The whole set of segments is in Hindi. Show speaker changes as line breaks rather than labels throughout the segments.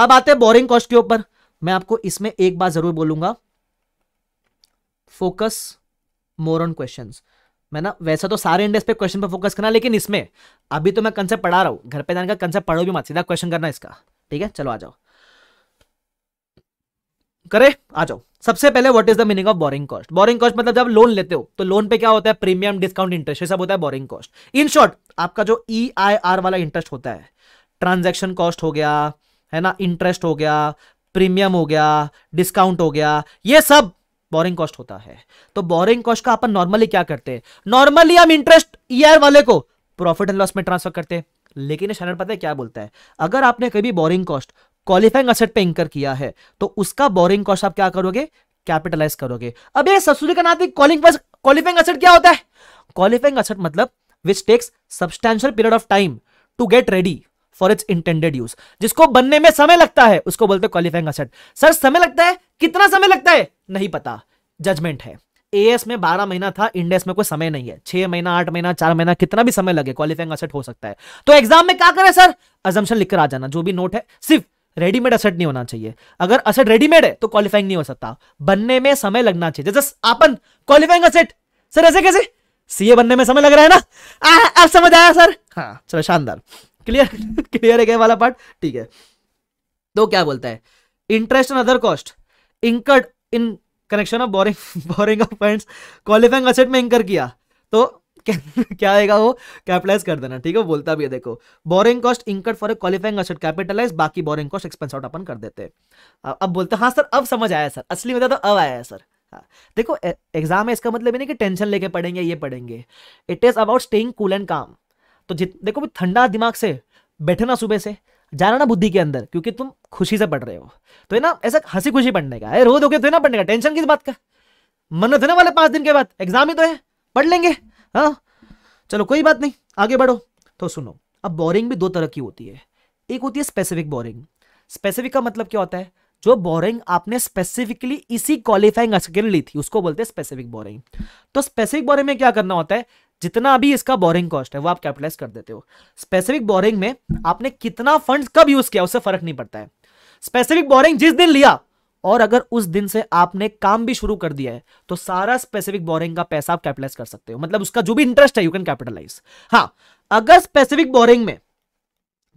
अब आते हैं बोरिंग कॉस्ट के ऊपर मैं आपको इसमें एक बार जरूर बोलूंगा फोकस मोर ऑन क्वेश्चन मैं ना वैसे तो सारे इंडेक्स पे क्वेश्चन पे फोकस करना लेकिन इसमें अभी तो मैं कंसेप्ट पढ़ा रहा हूं घर पे जाने का कंसेप्ट पढ़ो भी मत सीधा क्वेश्चन करना इसका ठीक है चलो आ जाओ करे आ जाओ सबसे पहले what is the meaning of borrowing cost borrowing cost मतलब जब लोन लेते हो तो लोन पे क्या होता है प्रीमियम डिस्काउंट इंटरेस्ट सब होता है बोरिंग कॉस्ट इन शॉर्ट आपका जो ई आई आर वाला इंटरेस्ट होता है ट्रांजेक्शन कॉस्ट हो गया है ना इंटरेस्ट हो गया प्रीमियम हो गया डिस्काउंट हो गया ये सब बोरिंग कॉस्ट होता है तो बोरिंग कॉस्ट का अपन नॉर्मली क्या करते हैं नॉर्मली हम इंटरेस्ट ईयर वाले को प्रॉफिट एंड लॉस में ट्रांसफर करते हैं लेकिन स्टैंडर्ड पता है क्या बोलता है अगर आपने कभी बोरिंग कॉस्ट क्वालिफाइंग असेट पे इंकर किया है तो उसका बोरिंग कॉस्ट आप क्या करोगे कैपिटलाइज करोगे अब ये सब्सिडी का नाते कॉलिंग क्वालिफाइंग असेट क्या होता है क्वालिफाइंग असेट मतलब which takes substantial period of time to get ready for its intended use जिसको बनने में समय लगता है उसको बोलते हैं क्वालिफाइंग असेट सर समय लगता है कितना समय लगता है नहीं पता जजमेंट है एएस में 12 महीना था इंडेस में कोई समय नहीं है छह महीना आठ महीना चार महीना कितना भी समय लगे क्वालिफाइंग असेट हो सकता है तो एग्जाम में क्या करें सर अजम्पन लिखकर आ जाना जो भी नोट है सिर्फ रेडीमेड असेट नहीं होना चाहिए अगर असेट रेडीमेड है तो क्वालिफाइंग नहीं हो सकता बनने में समय लगना चाहिए जैसे आपन क्वालिफाइंग असेट सर ऐसे कैसे सीए बनने में समय लग रहा है ना आ, आप समझ आया सर हाँ चलो शानदार क्लियर क्लियर है क्या वाला पार्ट ठीक है तो क्या बोलता है interest and other cost incurred in connection of borrowing borrowing of fund qualifying asset में इंकर किया तो क्या आएगा वो कैपिटलाइज कर देना ठीक है बोलता भी है देखो borrowing cost incurred for a qualifying asset capitalize बाकी बोरिंग कॉस्ट एक्सपेंस आउट अपन कर देते अब बोलते हैं हाँ सर अब समझ आया सर असली में तो अब आया है सर हाँ। देखो एग्जाम है इसका मतलब ये नहीं कि टेंशन लेके पढ़ेंगे ये पढ़ेंगे it is about staying cool and calm तो जित देखो भी ठंडा दिमाग से बैठे ना सुबह से जाना ना बुद्धि के अंदर क्योंकि तुम खुशी से पढ़ रहे हो तो है ना ऐसा हंसी खुशी पढ़ने का अरे रोज होके तो है ना पढ़ने का टेंशन किस बात का मन थे ना वाले पांच दिन के बाद एग्जाम ही तो है पढ़ लेंगे हाँ चलो कोई बात नहीं आगे बढ़ो तो सुनो अब बोरिंग भी दो तरह की होती है एक होती है स्पेसिफिक बोरिंग स्पेसिफिक का मतलब क्या होता है जो बोरिंग आपने स्पेसिफिकली इसी क्वालिफाइंग स्किल ली थी उसको बोलते हैं स्पेसिफिक बोरिंग तो स्पेसिफिक बोरिंग में क्या करना होता है जितना भी इसका बोरिंग कॉस्ट है वो आप कैपिटलाइज कर देते हो स्पेसिफिक बोरिंग में आपने कितना फंड कब यूज किया उससे फर्क नहीं पड़ता है स्पेसिफिक बोरिंग जिस दिन लिया और अगर उस दिन से आपने काम भी शुरू कर दिया है तो सारा स्पेसिफिक बोरिंग का पैसा आप कैपिटलाइज कर सकते हो मतलब उसका जो भी इंटरेस्ट है यू कैन कैपिटलाइज हाँ अगर स्पेसिफिक बोरिंग में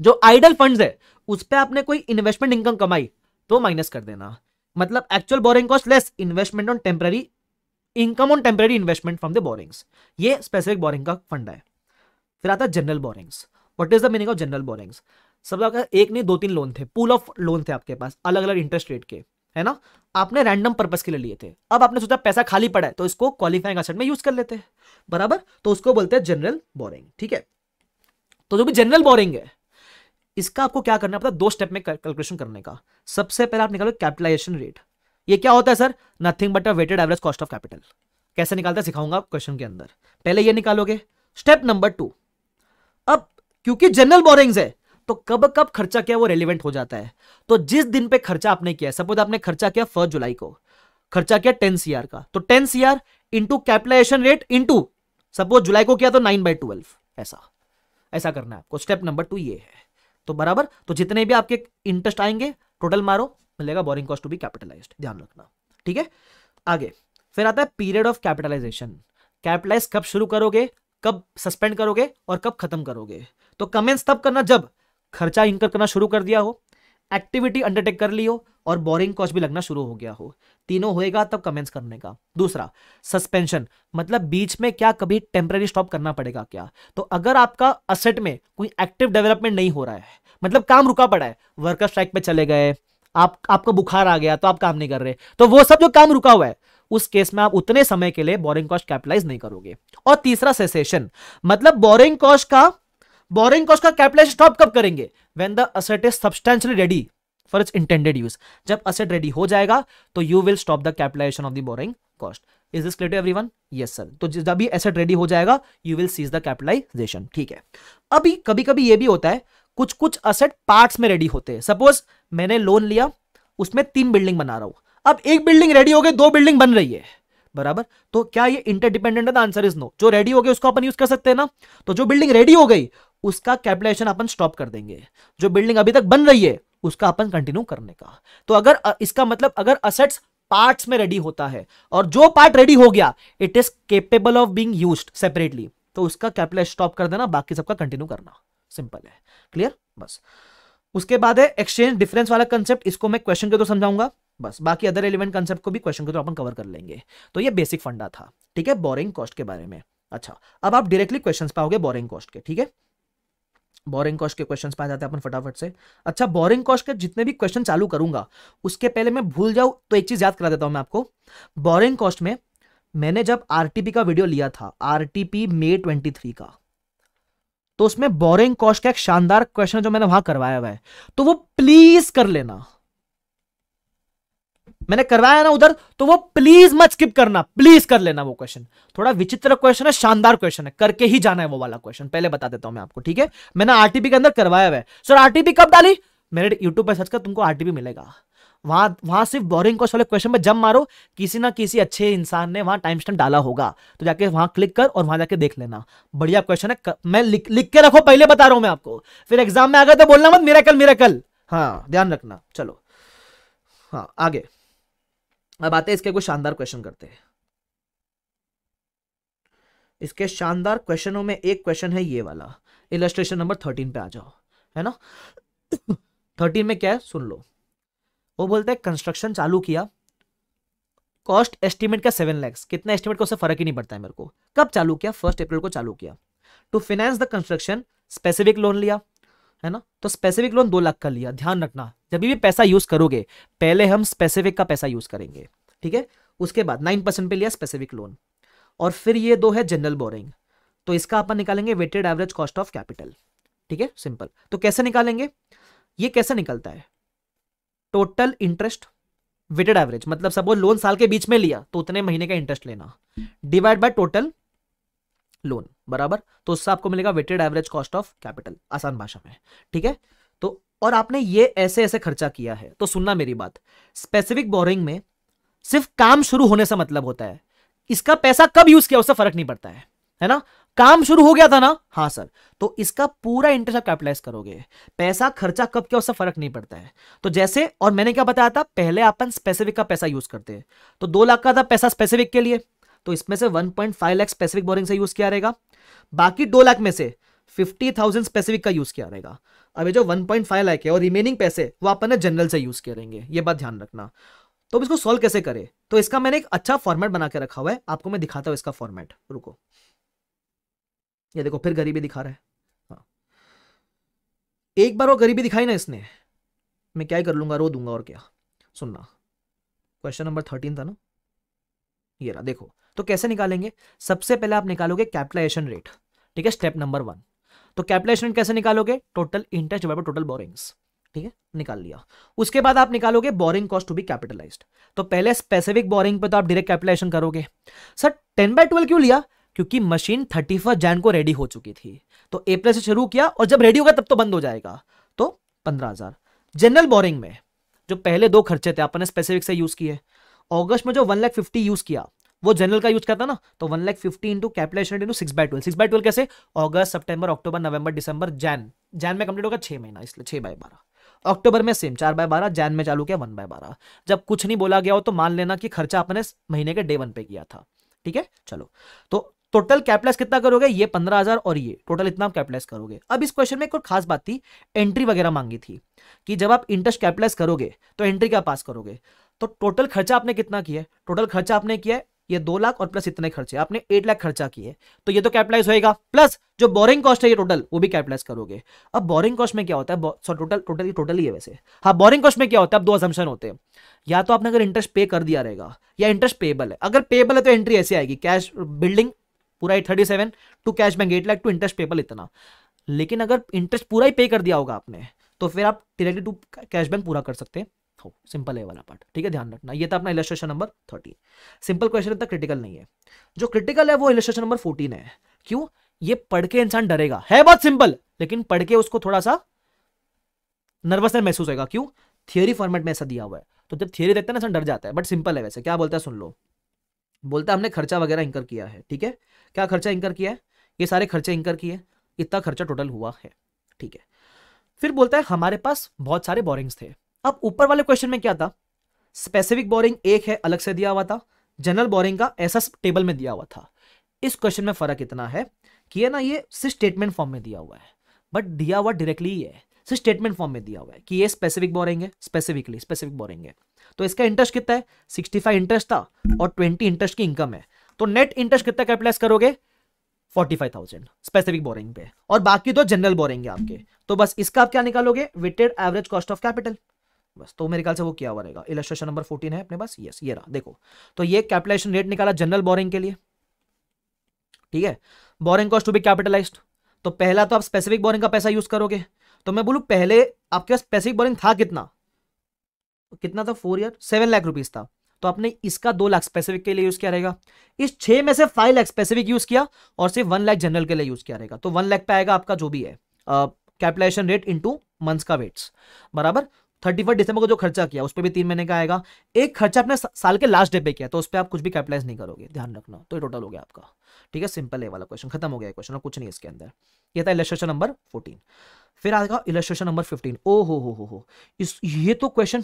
जो आइडल फंड है उस पर आपने कोई इन्वेस्टमेंट इनकम कमाई तो माइनस कर देना मतलब actual borrowing cost less investment on temporary income on temporary investment from the borrowings ये स्पेसिफिक बोरिंग का फंड है फिर आता है general borrowings what is the meaning of general borrowings सब आपका एक नहीं दो तीन लोन थे पूल ऑफ लोन थे आपके पास अलग अलग इंटरेस्ट रेट के है ना आपने रैंडम पर्पज के लिए लिए थे अब आपने सोचा पैसा खाली पड़ा है तो इसको क्वालिफाइंग असेट में यूज कर लेते हैं बराबर तो उसको बोलते हैं जनरल बोरिंग ठीक है तो जो भी जनरल बोरिंग है इसका आपको क्या करना पड़ता है दो स्टेप में कैलकुलेशन करने का सबसे पहले आप निकालो कैपिटलाइजेशन रेट ये क्या होता है sir nothing but a weighted average cost of capital कैसे निकालता है सिखाऊंगा क्वेश्चन के अंदर पहले ये निकालोगे स्टेप नंबर टू अब क्योंकि जनरल बोरिंग्स है तो कब कब खर्चा किया वो रेलिवेंट हो जाता है तो जिस दिन पे खर्चा आपने किया सपोज आपने खर्चा किया फर्स्ट जुलाई को खर्चा किया टेन सी का तो ten CR into capitalization rate into suppose जुलाई को किया तो नाइन बाई ट्वेल्व ऐसा ऐसा करना है आपको स्टेप नंबर टू ये है तो बराबर तो जितने भी आपके इंटरेस्ट आएंगे टोटल मारो मिलेगा borrowing cost to be capitalize ध्यान रखना ठीक है आगे फिर आता है पीरियड ऑफ कैपिटलाइजेशन कैपिटलाइज कब शुरू करोगे कब सस्पेंड करोगे और कब खत्म करोगे तो कमेंस तब करना जब खर्चा इनकर करना शुरू कर दिया हो एक्टिविटी अंडरटेक कर ली हो और बोरिंग कॉस्ट भी लगना शुरू हो गया हो तीनों होएगा तब कमेंस करने का दूसरा सस्पेंशन मतलब बीच में क्या कभी टेम्पररी स्टॉप करना पड़ेगा क्या तो अगर आपका असेट में कोई एक्टिव डेवलपमेंट नहीं हो रहा है मतलब काम रुका पड़ा है वर्कर स्ट्राइक पे चले गए आप आपको बुखार आ गया तो आप काम नहीं कर रहे तो वो सब जो काम रुका हुआ है उस केस में आप उतने समय के लिए बोरिंग कॉस्ट कैपिटलाइज नहीं करोगे और तीसरा सेसेशन मतलब बोरिंग कॉस्ट का बोरिंग कॉस्ट का कैपिटलाइज स्टॉप कब करेंगे when the asset is substantially ready for its intended use जब असेट रेडी हो जाएगा तो you will stop the capitalization of the borrowing cost is this clear to everyone yes sir तो जब भी एसेट रेडी हो जाएगा you will cease the capitalization ठीक है अभी कभी कभी ये भी होता है कुछ कुछ असेट पार्ट्स में रेडी होते हैं सपोज मैंने लोन लिया उसमें तीन बिल्डिंग बना रहा हूं अब एक बिल्डिंग रेडी हो गई दो बिल्डिंग बन रही है बराबर तो क्या ये इंटरडिपेंडेंट है आंसर इज नो जो रेडी हो गई उसको अपन यूज कर सकते हैं ना तो जो बिल्डिंग रेडी हो गई उसका कैपिटलाइजेशन अपन स्टॉप कर देंगे जो बिल्डिंग अभी तक बन रही है उसका अपन कंटिन्यू करने का तो अगर इसका मतलब अगर असेट्स पार्ट्स में रेडी होता है और जो पार्ट रेडी हो गया it is capable of being use separately तो उसका कैपिटल स्टॉप कर देना बाकी सबका कंटिन्यू करना सिंपल है क्लियर बस उसके बाद है एक्सचेंज डिफरेंस वाला कंसेप्ट इसको मैं क्वेश्चन के तो समझाऊंगा बस बाकी अदर एलिमेंट कंसेप्ट को भी क्वेश्चन के तो अपन कवर कर लेंगे तो ये बेसिक फंडा था ठीक है बोरिंग कॉस्ट के बारे में अच्छा अब आप डायरेक्टली क्वेश्चन पाओगे बोरिंग कॉस्ट के ठीक है बोरिंग कॉस्ट के क्वेश्चन पाए जाते हैं अपन फटाफट से अच्छा बोरिंग कॉस्ट के जितने भी क्वेश्चन चालू करूंगा उसके पहले मैं भूल जाऊं तो एक चीज याद करा देता हूं मैं आपको बोरिंग कॉस्ट में मैंने जब आरटीपी का वीडियो लिया था आरटीपी ट्वेंटी थ्री का तो उसमें बोरिंग कॉस्ट का एक शानदार क्वेश्चन जो मैंने वहां करवाया हुआ है तो वो प्लीज कर लेना मैंने करवाया ना उधर तो वो प्लीज मत स्किप करना प्लीज कर लेना वो क्वेश्चन थोड़ा विचित्र क्वेश्चन है शानदार क्वेश्चन है करके ही जाना है वो वाला क्वेश्चन पहले बता देता हूं मैं आपको ठीक है मैंने आरटीपी के अंदर करवाया हुआ है सर आरटीपी कब डाली मेरे यूट्यूब पर सर्च कर तुमको आरटीपी मिलेगा वहां वहां सिर्फ बोरिंग क्वेश्चन वाले क्वेश्चन में जब मारो किसी ना किसी अच्छे इंसान ने वहां टाइम स्टैंड डाला होगा तो जाके वहां क्लिक कर और वहां जाके देख लेना बढ़िया क्वेश्चन है मैं लिख लिख के रखो पहले बता रहा हूं मैं आपको फिर एग्जाम में आ तो बोलना मत मेरा कल मेरा कल हाँ ध्यान रखना चलो हाँ आगे अब आते हैं इसके कुछ शानदार क्वेश्चन करते हैं इसके शानदार क्वेश्चनों में एक क्वेश्चन है ये वाला इलस्ट्रेशन नंबर थर्टीन पे आ जाओ है ना थर्टीन में क्या है सुन लो वो बोलते हैं कंस्ट्रक्शन चालू किया कॉस्ट एस्टिमेट का सेवन लैक्स कितना एस्टिमेट का उससे फर्क ही नहीं पड़ता है मेरे को कब चालू किया फर्स्ट अप्रैल को चालू किया to finance the construction specific loan लिया है ना तो स्पेसिफिक लोन दो लाख का लिया ध्यान रखना जब भी पैसा यूज करोगे पहले हम स्पेसिफिक का पैसा यूज करेंगे ठीक है उसके बाद नाइन परसेंट पे लिया स्पेसिफिक लोन और फिर ये दो है जनरल बोरिंग तो इसका अपन निकालेंगे weighted average cost of capital ठीक है सिंपल तो कैसे निकालेंगे ये कैसे निकलता है टोटल इंटरेस्ट वेटेड एवरेज मतलब सपोज लोन साल के बीच में लिया तो उतने महीने का इंटरेस्ट लेना डिवाइड बाय टोटल लोन बराबर तो उससे आपको मिलेगा weighted average cost of capital आसान भाषा में ठीक है तो और आपने ये ऐसे ऐसे खर्चा किया है तो सुनना मेरी बात स्पेसिफिक बोरिंग में सिर्फ काम शुरू होने से मतलब होता है इसका पैसा कब यूज किया उससे फर्क नहीं पड़ता है है ना काम शुरू हो गया था ना हाँ सर तो इसका पूरा इंटरेस्ट आप कैपिटलाइज करोगे पैसा खर्चा कब क्या उससे फर्क नहीं पड़ता है तो जैसे और मैंने क्या बताया था पहले अपन स्पेसिफिक का पैसा यूज करते हैं तो दो लाख का था पैसा स्पेसिफिक के लिए तो इसमें से one point five lakh specific borrowing से यूज किया रहेगा बाकी दो लाख में से फिफ्टी थाउजेंड स्पेसिफिक का यूज किया रहेगा अभी जो वन पॉइंट फाइव लाख है और रिमेनिंग पैसे वो अपन जनरल से यूज करेंगे ये बात ध्यान रखना तो इसको सॉल्व कैसे करें तो इसका मैंने एक अच्छा फॉर्मेट बना के रखा हुआ है आपको मैं दिखाता हूं इसका फॉर्मेट रुको ये देखो फिर गरीबी दिखा रहा है हाँ एक बार वो गरीबी दिखाई ना इसने मैं क्या ही कर लूंगा रो दूंगा और क्या सुनना क्वेश्चन नंबर थर्टीन था ना ये रहा देखो तो कैसे निकालेंगे सबसे पहले आप निकालोगे कैपिटलाइजेशन रेट ठीक है स्टेप नंबर वन तो कैपिटलाइजेशन रेट कैसे निकालोगे total interest divide total borrowings ठीक है निकाल लिया उसके बाद आप निकालोगे borrowing cost to be capitalized तो पहले स्पेसिफिक बोरिंग पे तो आप डायरेक्ट कैपिटलाइजेशन करोगे सर टेन बाय ट्वेल्व क्यों लिया क्योंकि मशीन थर्टी फर्स्ट जैन को रेडी हो चुकी थी तो अप्रैल से शुरू किया और जब रेडी होगा तब तो बंद हो जाएगा तो पंद्रह हजार जनरल बोरिंग में जो पहले दो खर्चे थे अपन ने स्पेसिफिक से यूज किए अगस्त में जो वन लाख फिफ्टी यूज किया वो जनरल का यूज करता ना तो one lakh fifty into capitation into six by twelve six by twelve कैसे अगस्त सितंबर अक्टूबर नवंबर दिसंबर जैन जैन में कंप्लीट होगा छह महीना इसलिए छह बाय बारह अक्टूबर में सेम चार बाय बारह जैन में चालू किया वन बाय बारह जब कुछ नहीं बोला गया हो तो मान लेना कि खर्चा अपने महीने के डे वन पे किया था ठीक है चलो तो टोटल कैपिटलाइज कितना करोगे ये पंद्रह हजार और ये टोटल इतना कैपिटलाइज करोगे अब इस क्वेश्चन में एक और खास बात थी एंट्री वगैरह मांगी थी कि जब आप इंटरेस्ट कैपिटलाइज करोगे तो एंट्री क्या पास करोगे तो टोटल खर्चा आपने कितना किया है टोटल खर्चा आपने किया ये दो लाख और प्लस इतने खर्चे आपने एट लाख खर्चा किए तो ये तो कैपिटलाइज होएगा प्लस जो बोरिंग कॉस्ट है ये टोटल वो भी कैपिटलाइज करोगे अब बोरिंग कॉस्ट में क्या होता है सॉरी टोटल टोटल टोटल ही है वैसे हाँ बोरिंग कॉस्ट में क्या होता है अब दो असम्पशन होते हैं या तो आपने अगर इंटरेस्ट पे कर दिया रहेगा या इंटरेस्ट पेबल है अगर पेबल है तो एंट्री ऐसी आएगी कैश बिल्डिंग पूरा eight thirty seven to cash bank eight lakh to interest payable इतना लेकिन अगर इंटरेस्ट पूरा ही पे कर दिया होगा आपने तो फिर आप डायरेक्टली टू कैश बैंक पूरा कर सकते हो सिंपल है वाला पार्ट ठीक है ध्यान रखना ये था अपना illustration number thirty simple question इतना क्रिटिकल नहीं है जो क्रिटिकल है वो इलेस्ट्रेशन नंबर फोर्टीन है क्यों ये पढ़ के इंसान डरेगा है बहुत सिंपल लेकिन पढ़ के उसको थोड़ा सा नर्वसनेस महसूस होगा क्यों थियोरी फॉर्मेट में ऐसा दिया हुआ है तो जब थियोरी देखते हैं ना डर जाता है बट सिंपल है वैसे क्या बोलता है सुन लो बोलता है हमने खर्चा वगैरह इंकर किया है ठीक है क्या खर्चा इंकर किया है ये सारे खर्चे इंकर किए इतना खर्चा टोटल हुआ है ठीक है फिर बोलता है हमारे पास बहुत सारे बोरिंग्स थे अब ऊपर वाले क्वेश्चन में क्या था स्पेसिफिक बोरिंग एक है अलग से दिया हुआ था जनरल बोरिंग का ऐसा टेबल में दिया हुआ था इस क्वेश्चन में फर्क इतना है कि है ना ये सिर्फ स्टेटमेंट फॉर्म में दिया हुआ है बट दिया हुआ डायरेक्टली ये है सिर्फ स्टेटमेंट फॉर्म में दिया हुआ है कि ये स्पेसिफिक बोरिंग है स्पेसिफिकली स्पेसिफिक बोरिंग है तो इसका इंटरेस्ट कितना है 65 इंटरेस्ट था और 20 इंटरेस्ट की इनकम है तो नेट इंटरेस्ट कितना कैपिटलाइज करोगे forty five thousand specific borrowing पे और बाकी तो जनरल बोरिंग है आपके तो बस इसका आप क्या निकालोगे weighted average cost of capital बस तो मेरे ख्याल से वो क्या बनेगा इलेस्ट्रेशन नंबर फोर्टीन है अपने पास यस ये रहा देखो तो ये कैपिटलाइजेशन रेट निकाला जनरल बोरिंग के लिए ठीक है borrowing cost to be capitalize तो पहला तो आप स्पेसिफिक बोरिंग का पैसा यूज करोगे तो मैं बोलू पहले आपके पास स्पेसिफिक बोरिंग था कितना कितना था four year seven lakh rupees था तो आपने इसका दो लाख स्पेसिफिक के लिए यूज किया रहेगा इस छह में से फाइव लाख स्पेसिफिक यूज किया और सिर्फ वन लाख जनरल के लिए यूज किया रहेगा तो वन लाख पे आएगा आपका जो भी है कैपिटलाइजेशन रेट इंटू मंथ्स का वेट्स बराबर थर्टी फर्स्ट दिसंबर को जो खर्चा किया उस पर भी तीन महीने का आएगा एक खर्चा आपने साल के लास्ट डे पे किया तो उस पर आप कुछ भी कैपिटलाइज नहीं करोगे ध्यान रखना तो टोटल हो गया आपका ठीक है सिंपल है वाला क्वेश्चन खत्म हो गया क्वेश्चन और कुछ नहीं इसके अंदर ये था इलेस्ट्रेशन नंबर फोर्टीन फिर आएगा इलेस्ट्रेशन नंबर फिफ्टीन ओ हो हो हो हो इस ये तो क्वेश्चन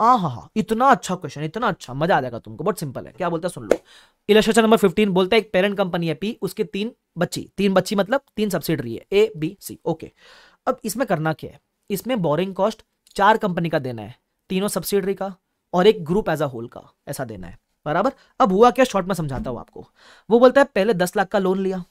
आ इतना अच्छा क्वेश्चन इतना अच्छा मजा आ जाएगा तुमको बहुत सिंपल है क्या बोलता है सुन लो इलेस्ट्रेशन नंबर फिफ्टीन बोलता है एक पेरेंट कंपनी है पी उसके तीन बच्ची तीन बच्ची मतलब तीन सब्सिडरी है ए बी सी ओके अब इसमें करना क्या है इसमें बोरिंग कॉस्ट चार कंपनी का देना है तीनों सब्सिडरी का और एक ग्रुप एज अ होल का ऐसा देना है बराबर अब हुआ क्या शॉर्ट में समझाता हूं आपको वो बोलता है पहले दस लाख का लोन लिया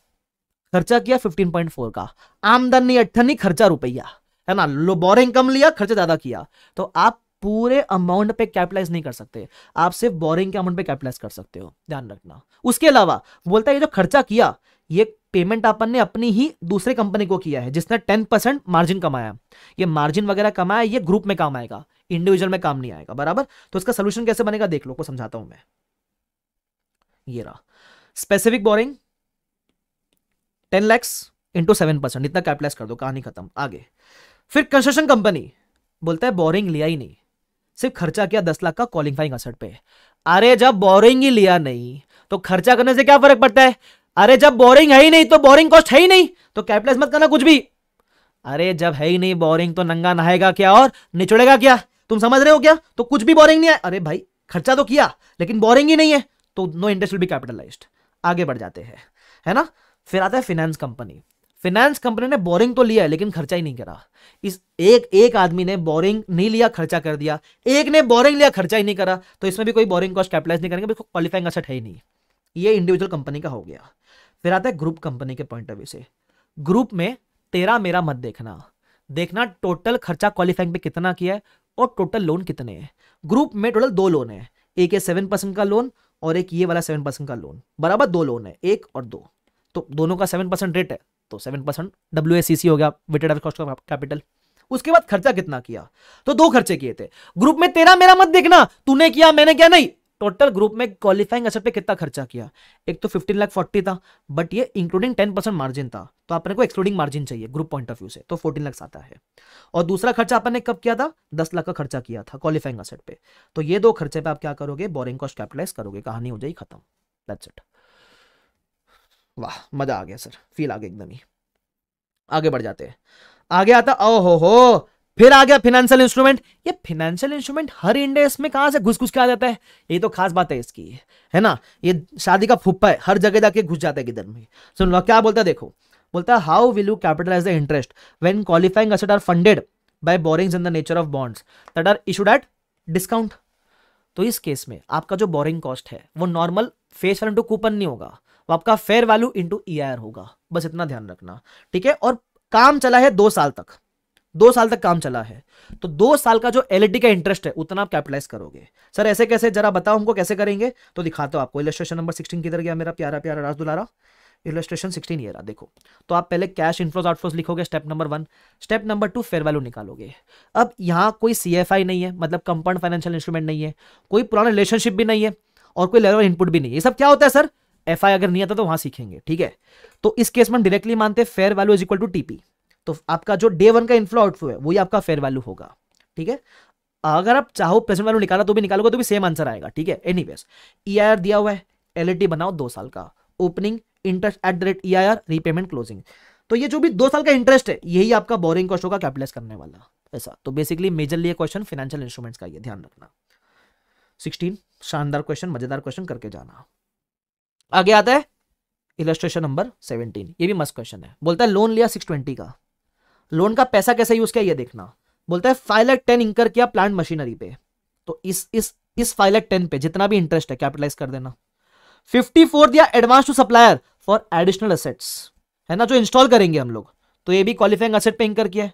खर्चा किया फिफ्टीन पॉइंट फोर का आमदनी अट्ठनी खर्चा रुपया है ना लो बोरिंग कम लिया खर्चा ज्यादा किया तो आप पूरे अमाउंट पे कैपिटलाइज नहीं कर सकते आप सिर्फ बोरिंग के अमाउंट पे कैपिटलाइज कर सकते हो ध्यान रखना उसके अलावा बोलता है ये जो खर्चा किया ये पेमेंट अपन ने अपनी ही दूसरे कंपनी को किया है जिसने टेन परसेंट मार्जिन कमाया ये मार्जिन वगैरह कमाया ये ग्रुप में काम आएगा इंडिविजुअल में काम नहीं आएगा बराबर तो इसका सोल्यूशन कैसे बनेगा देख लो को समझाता हूं मैं ये रहा specific borrowing ten lakhs into seven percent इतना कैपिटलाइज कर दो कहानी खत्म आगे फिर कंस्ट्रक्शन कंपनी बोलता है बोरिंग लिया ही नहीं सिर्फ खर्चा किया दस लाख का क्वालिफाइंग असर पे अरे जब बोरिंग ही लिया नहीं तो खर्चा करने से क्या फर्क पड़ता है अरे जब बोरिंग है ही नहीं तो बोरिंग कॉस्ट है ही नहीं तो कैपिटलाइज मत करना कुछ भी अरे जब है ही नहीं बोरिंग तो नंगा नहाएगा क्या और निचोड़ेगा क्या तुम समझ रहे हो क्या तो कुछ भी बोरिंग नहीं है अरे भाई खर्चा तो किया लेकिन बोरिंग ही नहीं है तो no interest will be capitalized आगे बढ़ जाते हैं है ना फिर आता है फिनेंस कंपनी फाइनेंस कंपनी ने बोरिंग तो लिया है लेकिन खर्चा ही नहीं करा इस एक एक आदमी ने बोरिंग नहीं लिया खर्चा कर दिया एक ने बोरिंग लिया खर्चा ही नहीं करा तो इसमें भी कोई बोरिंग कॉस्ट कैपिटलाइज नहीं करेंगे क्वालिफाइंग असट है ही नहीं ये इंडिविजुअल कंपनी का हो गया फिर आता है ग्रुप कंपनी के पॉइंट ऑफ व्यू से ग्रुप में तेरा मेरा मत देखना देखना टोटल खर्चा क्वालिफाइंग पे कितना किया है और टोटल लोन कितने हैं ग्रुप में टोटल दो लोन है एक है सेवन परसेंट का लोन और एक ये वाला सेवन परसेंट का लोन बराबर दो लोन है एक और दो तो दोनों का सेवन परसेंट रेट है तो सेवन परसेंट डब्ल्यू हो गया weighted average cost of capital उसके बाद खर्चा कितना किया तो दो खर्चे किए थे ग्रुप में तेरा मेरा मत देखना तूने किया मैंने क्या नहीं टोटल ग्रुप में क्वालिफाइंग एसेट पे कितना खर्चा किया एक तो 15 लाख 40 था बट ये इंक्लूडिंग 10 परसेंट मार्जिन था तो अपने को एक्सक्लूडिंग मार्जिन चाहिए ग्रुप पॉइंट ऑफ व्यू से तो 14 लाख आता है और दूसरा खर्चा आपने कब किया था 10 लाख का खर्चा किया था क्वालिफाइंग एसेट पे तो ये दो खर्चे पे आप क्या करोगे बोरिंग कॉस्ट कैपिटलाइज करोगे कहानी हो जाएगी खत्म दैट्स इट वाह मजा आ गया सर फील आ गया एकदम ही आगे बढ़ जाते हैं आगे आता ओ हो हो फिर आ गया फिनेंशियल इंस्ट्रूमेंट ये फिनेंशियल इंस्ट्रूमेंट हर इंडेक्स में कहां से घुस घुस के आ जाता है ये तो खास बात है इसकी है ना ये शादी का फुप्पा है हर जगह जाके घुस जाता है किधर में सुन लो क्या बोलता है देखो बोलता है how will you capitalize the interest when qualifying asset are funded by borrowings in the nature of bonds that are issued at discount तो इस केस में आपका जो बोरिंग कॉस्ट है वो normal face value to coupon नहीं होगा वो तो आपका फेयर वैल्यू इंटू ई होगा बस इतना ध्यान रखना ठीक है और काम चला है दो साल तक दो साल तक काम चला है तो दो साल का जो एल e का इंटरेस्ट है उतना आप कैपिटलाइज करोगे सर ऐसे कैसे जरा बताओ हमको कैसे करेंगे तो दिखाते हो आपको इलेस्ट्रेशन नंबर सिक्सटीन किधर गया मेरा प्यारा प्यारा राज दुलारा इलेस्ट्रेशन सिक्सटीन ये रहा देखो तो आप पहले कैश इनफ्लोज आउटफ्लोज लिखोगे step number one step number two fair value निकालोगे अब यहाँ कोई सी नहीं है मतलब कंपाउंड फाइनेंशियल इंस्ट्रूमेंट नहीं है कोई पुराना रिलेशनशिप भी नहीं है और कोई लेवल इनपुट भी नहीं है सब क्या होता है सर एफ अगर नहीं आता तो वहां सीखेंगे ठीक है तो इस केस में डायरेक्टली मानते हैं fair value is equal to TP तो आपका जो डे वन का इन्फ्लो आउटफ्लो है वही आपका फेयर वैल्यू होगा ठीक है अगर आप चाहो प्रेजेंट वैल्यू निकाला तो भी निकालोगे तो भी सेम आंसर आएगा ठीक है anyways E I R दिया हुआ है एल बनाओ दो साल का opening interest at the rate E I R repayment closing तो ये जो भी दो साल का इंटरेस्ट है यही आपका बोरिंग कॉस्ट होगा कैपिटलाइज करने वाला ऐसा तो basically majorly question financial instruments का ये ध्यान रखना सिक्सटीन शानदार क्वेश्चन मजेदार क्वेश्चन करके जाना आगे आता है इलस्ट्रेशन नंबर सेवनटीन ये भी मस्त क्वेश्चन है बोलता है लोन लिया सिक्स ट्वेंटी का लोन का पैसा कैसे यूज किया ये देखना बोलता है फाइव लाख टेन इंकर किया प्लांट मशीनरी पे तो इस इस इस फाइव लाख टेन पे जितना भी इंटरेस्ट है कैपिटलाइज कर देना फिफ्टी फोर दिया advance to supplier for additional assets है ना जो इंस्टॉल करेंगे हम लोग तो ये भी क्वालिफाइंग असेट पे इंकर किया है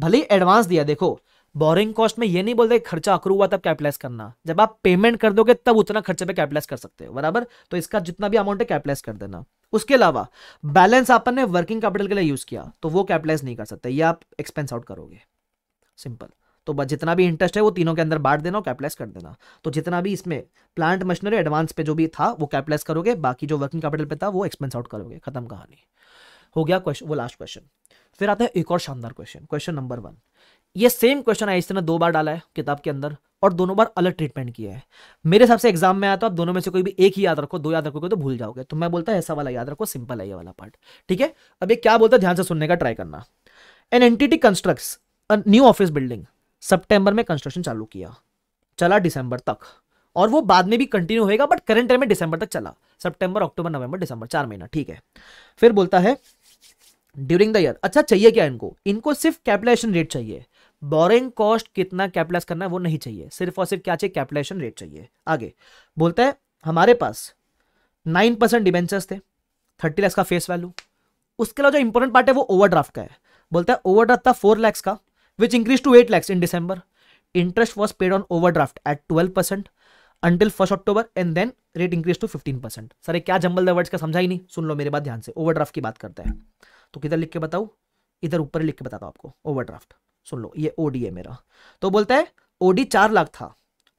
भले एडवांस दिया देखो बोरिंग कॉस्ट में ये नहीं बोलते खर्चा अक्रू हुआ तब कैपिटलाइज करना जब आप पेमेंट कर दोगे तब उतना खर्चे पे कैपिटलाइज कर सकते हो बराबर तो इसका जितना भी अमाउंट है कैपिटलाइज कर देना उसके अलावा बैलेंस आपने वर्किंग कैपिटल के लिए यूज किया तो वो कैपिटलाइज नहीं कर सकते ये आप एक्सपेंस आउट करोगे सिंपल तो जितना भी इंटरेस्ट है वो तीनों के अंदर बांट देना और कैपिटलाइज कर देना तो जितना भी इसमें प्लांट मशीनरी एडवांस पे जो भी था वो कैपिटलाइज करोगे बाकी जो वर्किंग कैपिटल पे था वो एक्सपेंस आउट करोगे खत्म कहानी हो गया क्वेश्चन वो लास्ट क्वेश्चन फिर आता है एक और शानदार क्वेश्चन क्वेश्चन नंबर वन ये सेम क्वेश्चन आइंस्टाइन ने दो बार डाला है किताब के अंदर और दोनों बार अलग ट्रीटमेंट किया है मेरे हिसाब से एग्जाम में आया तो आप दोनों में से कोई भी एक ही याद रखो दो याद रखोगे तो भूल जाओगे तो मैं बोलता है ऐसा वाला याद रखो सिंपल है ये वाला पार्ट ठीक है अब ये क्या बोलता है ध्यान से सुनने का ट्राई करना an entity construct new office building September में कंस्ट्रक्शन चालू किया चला डिसंबर तक और वो बाद में भी कंटिन्यू होगा बट करंट टाइम में दिसंबर तक चला सितंबर अक्टूबर नवंबर दिसंबर चार महीना ठीक है फिर बोलता है ड्यूरिंग द ईयर अच्छा चाहिए क्या इनको इनको सिर्फ कैपिटलाइजेशन रेट चाहिए बोरिंग कॉस्ट कितना कैपिटलाइज करना है वो नहीं चाहिए सिर्फ और सिर्फ क्या चाहिए कैपिटलाइजेशन रेट चाहिए आगे बोलता है हमारे पास नाइन परसेंट डिबेंचर्स थे थर्टी लैक्स का फेस वैल्यू उसके अलावा जो इंपॉर्टेंट पार्ट है वो ओवरड्राफ्ट का है बोलता है ओवरड्राफ्ट था फोर लैक्स का which increase to eight lakhs in December interest was paid on overdraft at twelve percent until first October and then rate increase to fifteen percent sir क्या जंबल दर्ड्स का समझा ही नहीं सुन लो मेरे बात ध्यान से ओवरड्राफ्ट की बात करते हैं तो किधर लिख के बताऊँ इधर ऊपर लिख के बताता हूं आपको ओवरड्राफ्ट सुन लो ये ओडी है मेरा तो बोलता है ओडी चार लाख था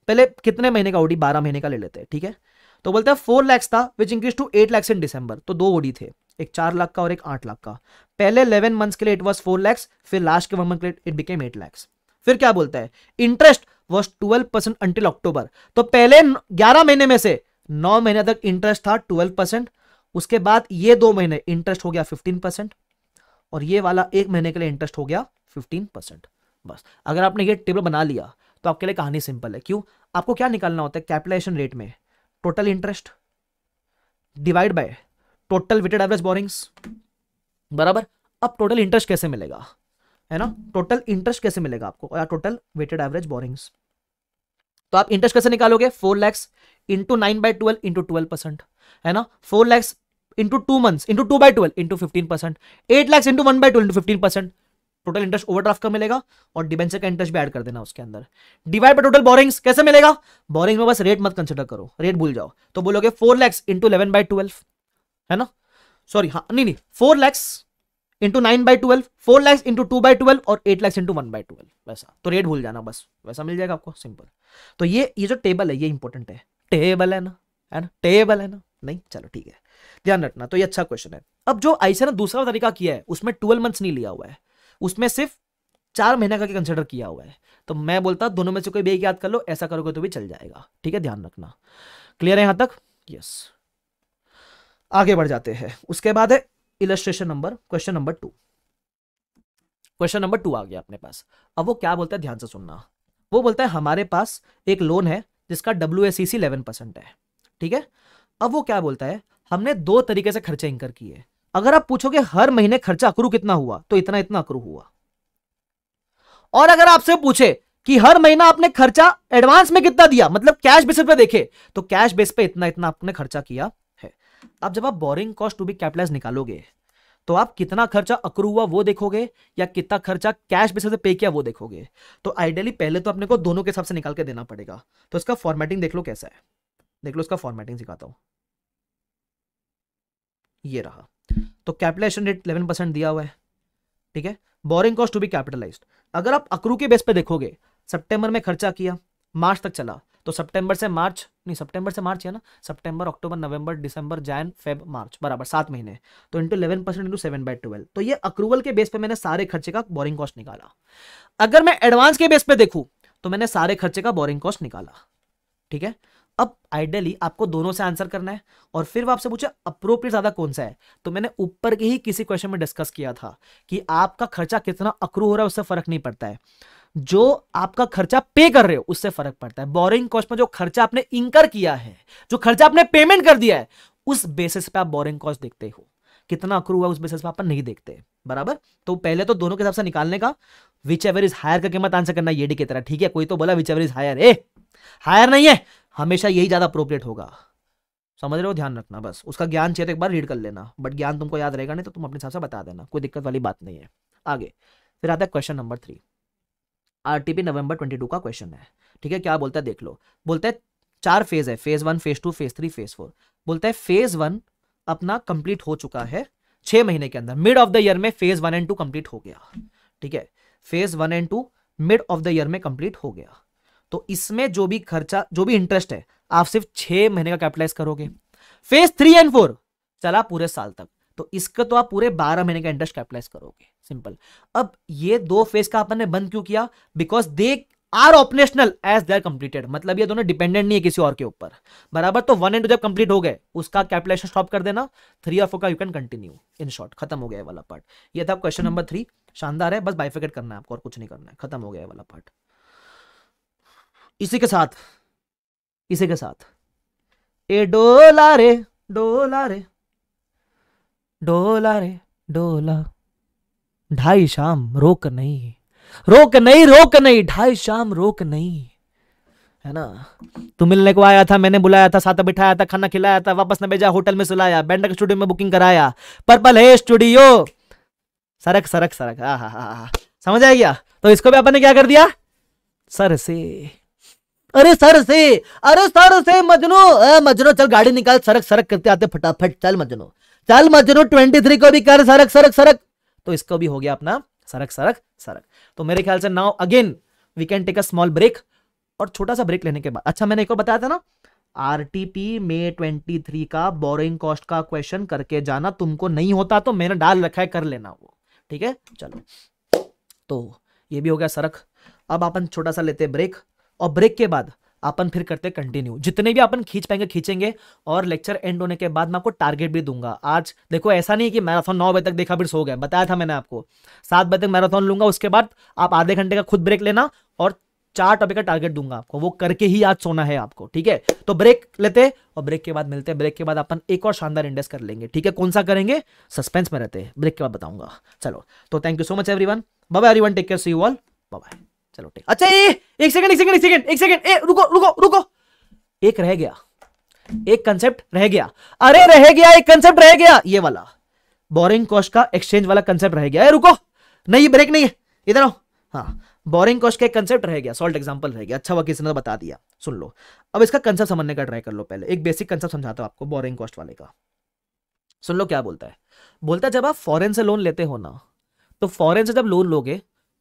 पहले कितने महीने का ओडी बारह महीने का ले लेते हैं ठीक है तो बोलते हैं फोर लैक्स था which increase to eight lakhs in December तो दो ओडी थे एक चार लाख का और एक आठ लाख का पहले इलेवन मंथ्स के लिए इट वॉज फोर लैक्स फिर लास्ट के वन मंथ के लिए इट बिकेम एट लैक्स फिर क्या बोलता है interest was twelve percent until October तो पहले ग्यारह महीने में से नौ महीने तक इंटरेस्ट था ट्वेल्व परसेंट उसके बाद ये दो महीने इंटरेस्ट हो गया फिफ्टीन परसेंट और ये वाला एक महीने के लिए इंटरेस्ट हो गया फिफ्टीन परसेंट बस अगर आपने ये टेबल बना लिया तो आपके लिए कहानी सिंपल है क्यों आपको क्या निकालना होता है कैपिटलाइजेशन रेट में total interest divide by total weighted average borrowings बराबर अब टोटल इंटरेस्ट कैसे मिलेगा है ना टोटल इंटरेस्ट कैसे मिलेगा आपको और टोटल वेटेड एवरेज बोरिंग्स तो आप इंटरेस्ट कैसे निकालोगे four lakhs into nine by twelve into twelve percent है ना four lakhs into two months into two by twelve into fifteen percent eight lakhs into one by twelve into fifteen percent total interest overdraft का मिलेगा और डिबेंचर का इंटरेस्ट भी ऐड कर देना उसके अंदर डिवाइड बाय टोटल बोरिंग्स कैसे मिलेगा बोरिंग में बस रेट मत कंसिडर करो रेट भूल जाओ तो बोलोगे four lakhs into eleven by twelve है ना सॉरी हाँ नहीं नहीं four lakhs into nine by twelve four lakhs into two by twelve और eight lakhs into one by twelve वैसा तो रेट भूल जाना बस वैसा मिल जाएगा आपको सिंपल तो ये ये जो टेबल है ये इंपॉर्टेंट है टेबल है ना है ना टेबल है ना नहीं चलो ठीक है ध्यान रखना तो ये अच्छा क्वेश्चन है अब जो आयशा ने दूसरा तरीका किया है उसमें ट्वेल्व मंथ्स नहीं लिया हुआ है उसमें सिर्फ चार महीने का कंसिडर किया हुआ है तो मैं बोलता दोनों में से कोई भी याद कर लो ऐसा करोगे तो भी चल जाएगा ठीक है ध्यान रखना क्लियर है यहां तक यस आगे बढ़ जाते हैं उसके बाद है illustration number question number two question number two आ गया अपने पास अब वो क्या बोलता है ध्यान से सुनना वो बोलता है हमारे पास एक लोन है जिसका डब्ल्यू एस सी है ठीक है अब वो क्या बोलता है हमने दो तरीके से खर्चे इंकर किए अगर आप पूछोगे हर महीने खर्चा अक्रू कितना हुआ तो इतना इतना अक्रू हुआ और अगर आपसे पूछे कि हर महीना आपने खर्चा एडवांस में कितना दिया मतलब कैश बेसिस पे देखे तो कैश बेस पे इतना इतना आपने खर्चा किया है अब जब आप borrowing cost to be capitalize निकालोगे तो आप कितना खर्चा अक्रू हुआ वो देखोगे या कितना खर्चा कैश बेसिस पे पे किया वो देखोगे तो आइडियली पहले तो अपने को दोनों के हिसाब से निकाल के देना पड़ेगा तो इसका फॉर्मेटिंग देख लो कैसा है देख लो इसका फॉर्मेटिंग सिखाता हूँ ये रहा तो कैपिटलाइजेशन रेट इलेवन परसेंट दिया हुआ है ठीक है borrowing cost to be capitalize अगर आप अक्रू के बेस पे देखोगे सितंबर में खर्चा किया मार्च तक चला तो सितंबर से मार्च नहीं सितंबर से मार्च है ना सितंबर अक्टूबर नवंबर दिसंबर जैन फेब मार्च बराबर सात महीने तो into eleven percent into seven by twelve तो ये अक्रूवल के बेस पे मैंने सारे खर्चे का बोरिंग कॉस्ट निकाला अगर मैं एडवांस के बेस पे देखूं तो मैंने सारे खर्चे का बोरिंग कॉस्ट निकाला ठीक है अब आइडियली आपको दोनों से आंसर करना है और फिर वो आपसे पूछे अप्रोप्रिय ज़्यादा कौन सा है तो मैंने ऊपर के ही किसी क्वेश्चन में डिस्कस किया था कि आपका खर्चा कितना अक्रू हो रहा है उससे फ़र्क नहीं पड़ता है जो आपका खर्चा पे कर रहे हो उससे फ़र्क पड़ता है बोरिंग कॉस्ट में जो खर्चा आपने इंकर किया है जो खर्चा आपने पेमेंट कर दिया है उस बेसिस पे आप बोरिंग कॉस्ट देखते हो कितना अक्रू हुआ उस बेसिस पे आप नहीं देखते बराबर तो पहले तो दोनों के हिसाब से निकालने का विच एवर इज हायर का कीमत आंसर करना ये डी की तरह ठीक है कोई तो बोला whichever is higher a higher नहीं है हमेशा यही ज़्यादा अप्रोप्रिएट होगा समझ रहे हो ध्यान रखना बस उसका ज्ञान चाहिए तो एक बार रीड कर लेना बट ज्ञान तुमको याद रहेगा नहीं तो तुम अपने हिसाब से बता देना कोई दिक्कत वाली बात नहीं है आगे फिर आता है question number three R T P November twenty two का क्वेश्चन है ठीक है क्या बोलता है देख लो बोलता है चार फेज है phase one phase two phase three phase four बोलता है फेज वन अपना कंप्लीट हो चुका है छह महीने के अंदर मिड ऑफ द ईयर में phase one and two complete हो गया ठीक है phase one and two mid of the year में कंप्लीट हो गया तो इसमें जो भी खर्चा जो भी इंटरेस्ट है आप सिर्फ छह महीने का कैपिटलाइज करोगे फेज थ्री एंड फोर चला पूरे साल तक तो इसका तो आप पूरे बारह महीने का इंटरेस्ट कैपिटलाइज करोगे सिंपल अब ये दो फेज का आपने बंद क्यों किया because they are operational as they are completed मतलब ये दोनों डिपेंडेंट नहीं है किसी और के ऊपर बराबर तो वन एंड जब कंप्लीट हो गए उसका कैपिटलाइजेशन स्टॉप कर देना थ्री और फोर का you can continue in short खत्म हो गया वाला पार्ट ये था क्वेश्चन नंबर थ्री शानदार है बस बाइफिकेट करना है आपको और कुछ नहीं करना है खत्म हो गया वाला पार्ट इसी के साथ इसी के साथ ए डोला रे डोला रे डोला रे डोला ढाई शाम रोक नहीं रोक नहीं रोक नहीं ढाई शाम रोक नहीं है ना तू मिलने को आया था मैंने बुलाया था साथ बिठाया था खाना खिलाया था वापस ने भेजा होटल में सुलाया बैंडक स्टूडियो में बुकिंग कराया पर्पल है स्टूडियो सरक सरक सरक हाँ हा हा समझ आया गया तो इसको भी अपन ने क्या कर दिया सर से अरे सर से अरे सर से मजनू मजनू चल गाड़ी निकाल सरक सरक करते आते फटाफट चल मजनू चल मजनू ट्वेंटी थ्री को भी कर सरक सरक सरक तो इसको भी हो गया अपना सरक सरक सरक तो मेरे ख्याल से now again we can take a small break और छोटा सा ब्रेक लेने के बाद अच्छा मैंने एक और बताया था ना R T P May twenty three का बोरिंग कॉस्ट का क्वेश्चन करके जाना तुमको नहीं होता तो मैंने डाल रखा है कर लेना वो ठीक है चलो तो ये भी हो गया सरक अब अपन छोटा सा लेते ब्रेक और ब्रेक के बाद अपन फिर करते कंटिन्यू जितने भी अपन खींच पाएंगे खींचेंगे और लेक्चर एंड होने के बाद मैं आपको टारगेट भी दूंगा आज देखो ऐसा नहीं कि मैराथन नौ बजे तक देखा फिर सो गया बताया था मैंने आपको सात बजे तक मैराथन लूंगा उसके बाद आप आधे घंटे का खुद ब्रेक लेना और चार टॉपिक का टारगेट दूंगा आपको वो करके ही आज सोना है आपको ठीक है तो ब्रेक लेते और ब्रेक के बाद मिलते हैं ब्रेक के बाद अपन एक और शानदार इंडेक्स कर लेंगे ठीक है कौन सा करेंगे सस्पेंस में रहते हैं ब्रेक के बाद बताऊंगा चलो तो thank you so much everyone bye everyone take care see you all bye चलो ठीक अच्छा ए, एक सेकंड एक सेकंड एक सेकंड एक सेकंड ए रुको रुको रुको एक रह गया एक कंसेप्ट रह गया अरे रह गया एक कंसेप्ट रह गया ये वाला बोरिंग कॉस्ट का एक्सचेंज वाला कंसेप्ट रह गया ए, रुको नहीं ब्रेक नहीं है इधर आओ हाँ बोरिंग कॉस्ट का एक कंसेप्ट रह गया सॉल्ट एग्जाम्पल रह गया अच्छा वह किसी ने तो बता दिया सुन लो अब इसका कंसेप्ट समझने का ट्राई कर लो पहले एक बेसिक कंसेप्ट समझाता हूं आपको बोरिंग कॉस्ट वाले का सुन लो क्या बोलता है बोलता है जब आप फॉरेन से लोन लेते हो ना तो फॉरेन से जब लोन लोगे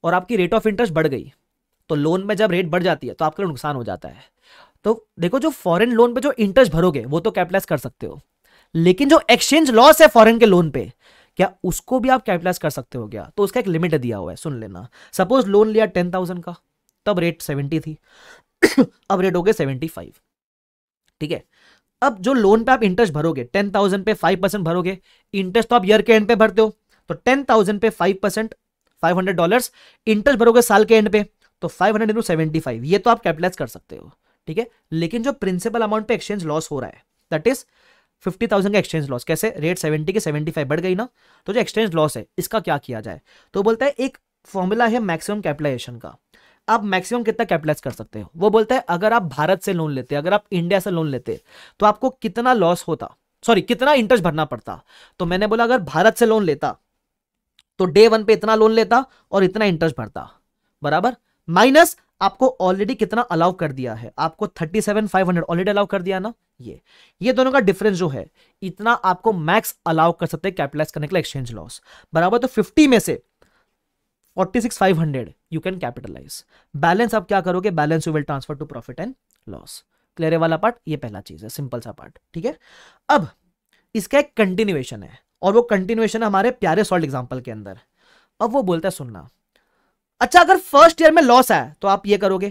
और आपकी रेट ऑफ इंटरेस्ट बढ़ गई तो लोन में जब रेट बढ़ जाती है तो आपके लिए नुकसान हो जाता है तो देखो जो फॉरेन लोन पे जो इंटरेस्ट भरोगे वो तो कैपिटलाइज कर सकते हो लेकिन जो एक्सचेंज लॉस है फॉरेन के लोन पे क्या उसको भी आप कैपिटलाइज कर सकते हो क्या तो उसका एक लिमिट दिया हुआ है सुन लेना सपोज लोन लिया टेन थाउजेंड का तब रेट सेवेंटी थी अब रेट हो गए सेवेंटी फाइव ठीक है अब जो लोन पे आप इंटरेस्ट भरोगे टेन थाउजेंड पे फाइव परसेंट भरोगे इंटरेस्ट तो आप ईयर के एंड पे भरते हो तो टेन थाउजेंड पे five percent five hundred dollar interest भरोगे साल के एंड पे तो five hundred into seventy five ये तो आप कैपिटलाइज कर सकते हो ठीक है लेकिन जो प्रिंसिपल अमाउंट पे एक्सचेंज लॉस हो रहा है दैट इज फिफ्टी थाउजेंड का एक्सचेंज लॉस कैसे रेट सेवेंटी के सेवेंटी फाइव बढ़ गई ना तो जो एक्सचेंज लॉस है इसका क्या किया जाए तो बोलता है एक फॉर्मूला है मैक्सिमम कैपिटलाइजेशन का आप मैक्सिमम कितना कैपिटलाइज कर सकते हो वो बोलता है अगर आप भारत से लोन लेते अगर आप इंडिया से लोन लेते तो आपको कितना लॉस होता सॉरी कितना इंटरेस्ट भरना पड़ता तो मैंने बोला अगर भारत से लोन लेता तो डे वन पे इतना लोन लेता और इतना इंटरेस्ट भरता बराबर माइनस आपको ऑलरेडी कितना अलाउ कर दिया है आपको thirty seven five hundred already allow कर दिया ना ये ये दोनों का डिफरेंस जो है इतना आपको मैक्स अलाउ कर सकते हैं कैपिटलाइज करने के लिए एक्सचेंज लॉस बराबर तो फिफ्टी में से forty six five hundred you can capitalize balance आप क्या करोगे balance you will transfer to profit and loss clear वाला पार्ट ये पहला चीज है सिंपल सा पार्ट ठीक है अब इसका एक कंटिन्यूएशन है और वो कंटिन्यूएशन हमारे प्यारे सॉल्ट एग्जांपल के अंदर अब वो बोलता है सुनना अच्छा अगर फर्स्ट ईयर में लॉस आया तो आप ये करोगे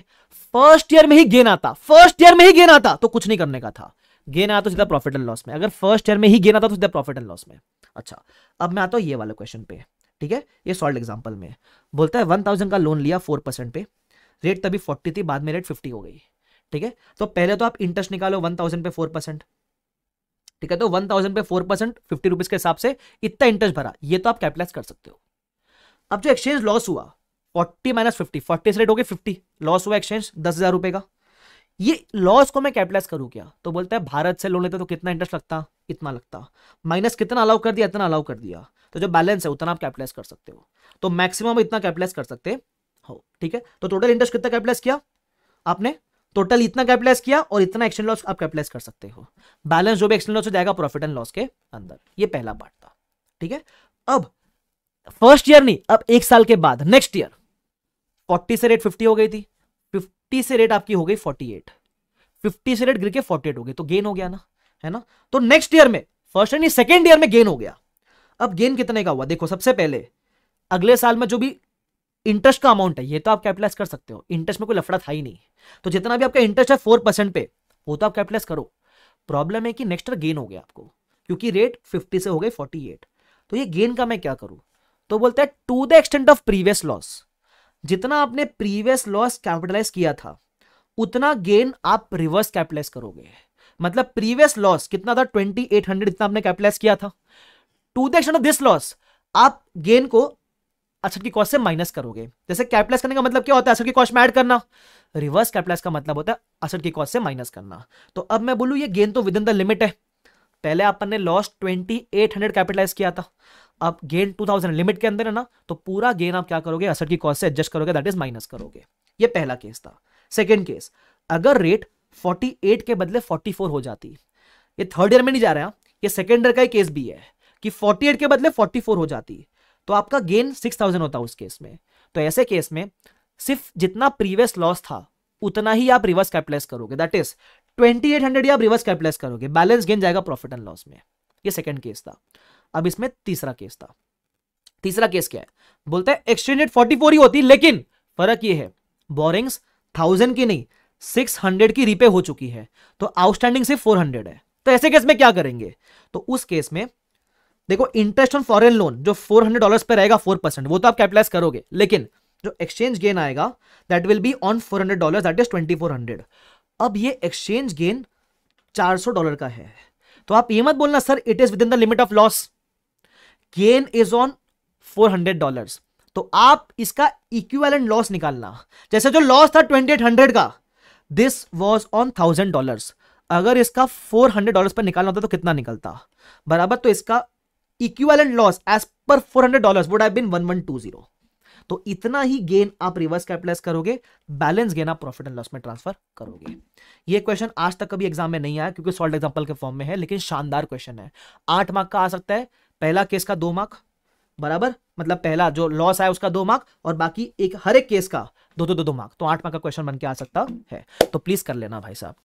फर्स्ट ईयर में ही गेन आता फर्स्ट ईयर में ही गेन आता तो कुछ नहीं करने का था गेन आया तो सीधा प्रॉफिट एंड लॉस में अगर फर्स्ट ईयर में ही गेन आता तो सीधा प्रॉफिट एंड लॉस में अच्छा अब मैं आता हूं ये वाले क्वेश्चन पे ठीक है ये सॉल्ड एग्जाम्पल में बोलता है वन थाउजेंड का लोन लिया फोर परसेंट पे रेट तभी फोर्टी थी बाद में रेट फिफ्टी हो गई ठीक है तो पहले तो आप इंटरेस्ट निकालो वन थाउजेंड पे फोर परसेंट ठीक है तो वन थाउजेंड पे फोर परसेंट फिफ्टी रुपीज के हिसाब से इतना इंटरेस्ट भरा ये तो आप कैपिटलाइज कर सकते हो अब जो एक्सचेंज लॉस हुआ फोर्टी माइनस फिफ्टी फोर्टी से रेट हो गया फिफ्टी लॉस हुआ एक्सचेंज दस हजार रुपए का ये लॉस को मैं कैपिटलाइज करूँ क्या तो बोलता है भारत से लोन लेते तो कितना इंटरेस्ट लगता इतना लगता माइनस कितना अलाउ कर दिया इतना अलाउ कर दिया तो जो बैलेंस है उतना आप कैपिटलाइज कर सकते हो तो मैक्सिमम इतना कैपिटलाइज कर सकते हो ठीक है तो टोटल इंटरेस्ट कितना कैपिटलाइज किया आपने टोटल इतना कैपिटलाइज किया और इतना एक्सचेंज लॉस आप कैपिटलाइज कर सकते हो बैलेंस जो भी एक्सचेंज लॉस हो जाएगा प्रॉफिट एंड लॉस के अंदर ये पहला पार्ट था ठीक है अब फर्स्ट ईयर नहीं अब एक साल के बाद नेक्स्ट ईयर फोर्टी से रेट फिफ्टी हो गई थी फिफ्टी से रेट आपकी हो गई फोर्टी एट फिफ्टी से रेट गिर के फोर्टी एट हो गई तो गेन हो गया ना है ना तो नेक्स्ट ईयर में फर्स्ट यानी सेकेंड ईयर में गेन हो गया अब गेन कितने का हुआ देखो सबसे पहले अगले साल में जो भी इंटरेस्ट का अमाउंट है ये तो आप कैपिटलाइज कर सकते हो इंटरेस्ट में कोई लफड़ा था ही नहीं तो जितना भी आपका इंटरेस्ट है फोर परसेंट पे वो तो आप कैपिटलाइज करो प्रॉब्लम है कि नेक्स्ट ईयर गेन हो गया आपको क्योंकि रेट फिफ्टी से हो गई फोर्टी एट तो ये गेन का मैं क्या करूं तो बोलते हैं to the extent of previous loss जितना आपने प्रीवियस लॉस कैपिटलाइज किया था उतना गेन आप रिवर्स कैपिटलाइज करोगे मतलब प्रीवियस लॉस कितना था 2800 जितना आपने कैपिटलाइज किया था to the extent of this loss आप गेन को असल की कॉस्ट से माइनस करोगे जैसे कैपिटलाइज करने का मतलब क्या होता है असल की कॉस्ट में ऐड करना रिवर्स कैपिटलाइज का मतलब होता है असल की कॉस्ट से माइनस करना तो अब मैं बोलूँ ये गेन तो विद इन द लिमिट है पहले अपन ने लॉस 2800 कैपिटलाइज किया था अब गेन टू थाउजेंड लिमिट के अंदर है ना तो पूरा गेन आप क्या करोगे असर की कॉस्ट से एडजस्ट करोगे दैट इज माइनस करोगे ये पहला केस था सेकेंड केस अगर रेट 48 के बदले 44 हो जाती ये थर्ड ईयर में नहीं जा रहा ये सेकेंड ईयर का ही केस भी है कि 48 के बदले 44 हो जाती तो आपका गेन 6000 होता उस केस में तो ऐसे केस में सिर्फ जितना प्रीवियस लॉस था उतना ही आप रिवर्स कैपिटलाइज करोगे दैट इज 2800 ही आप रिवर्स कैपिटलाइज करोगे बैलेंस गेन जाएगा प्रॉफिट एंड लॉस में ये सेकंड केस था अब इसमें तीसरा केस था तीसरा केस क्या है बोलते हैं एक्सचेंज रेट फोर्टी फोर ही होती लेकिन फर्क ये है बोरिंग्स थाउजेंड की नहीं सिक्स हंड्रेड की रिपे हो चुकी है तो आउटस्टैंडिंग सिर्फ फोर हंड्रेड है तो ऐसे केस में क्या करेंगे तो उस केस में देखो इंटरेस्ट ऑन फॉरेन लोन जो फोर हंड्रेड डॉलर पर रहेगा फोर परसेंट वो तो आप कैपिटलाइज करोगे लेकिन जो एक्सचेंज गेन आएगा that will be on four hundred dollar that is twenty four hundred अब ये एक्सचेंज गेन चार सौ डॉलर का है तो आप ये मत बोलना sir it is within the limit of loss gain is on four hundred dollar तो आप इसका इक्विवेलेंट लॉस निकालना जैसे जो लॉस था ट्वेंटी एट हंड्रेड का this was on thousand dollar अगर इसका फोर हंड्रेड डॉलर पर निकालना होता तो कितना निकलता बराबर तो इसका इक्विवेलेंट लॉस एज पर four hundred dollar would have one one two zero तो इतना ही गेन आप रिवर्स कैपिटलाइज करोगे बैलेंस गेन आप प्रॉफिट एंड लॉस में ट्रांसफर करोगे ये क्वेश्चन आज तक कभी एग्जाम में नहीं आया क्योंकि सॉल्ट एग्जाम्पल के फॉर्म में है लेकिन शानदार क्वेश्चन है आठ मार्क का आ सकता है पहला केस का दो मार्क बराबर मतलब पहला जो लॉस आया उसका दो मार्क और बाकी एक हर एक केस का दो दो तो दो दो मार्क तो आठ मार्क का क्वेश्चन बन के आ सकता है तो प्लीज कर लेना भाई साहब